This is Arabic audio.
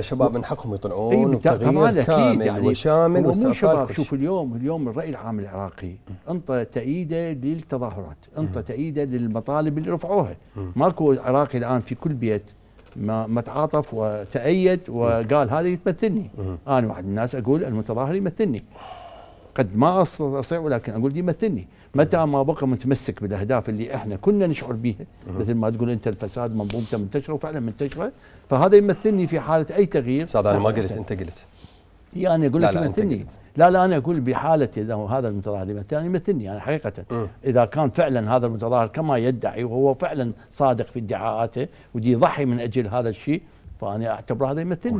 شباب من حقهم يطلعون إيه، بتغيير كامل يعني وشامل ومو شوف اليوم اليوم الراي العام العراقي انطى تأييده للتظاهرات، انطى تأييده للمطالب اللي رفعوها، ماكو عراقي الان في كل بيت ما, متعاطف تعاطف وتأيد وقال هذا يمثلني، انا واحد من الناس اقول المتظاهر يمثلني. قد ما استطيع ولكن اقول دي مثلني متى ما بقى متمسك بالاهداف اللي احنا كنا نشعر بها مثل ما تقول انت الفساد منظومته منتشره وفعلا منتشره فهذا يمثلني في حاله اي تغيير استاذ انا ما قلت انت قلت اي يعني انا اقول لك يمثلني لا لا انا اقول بحاله اذا هذا المتظاهر يعني يمثلني يمثلني انا حقيقه اذا كان فعلا هذا المتظاهر كما يدعي وهو فعلا صادق في ادعاءاته ودي يضحي من اجل هذا الشيء فانا اعتبر هذا يمثلني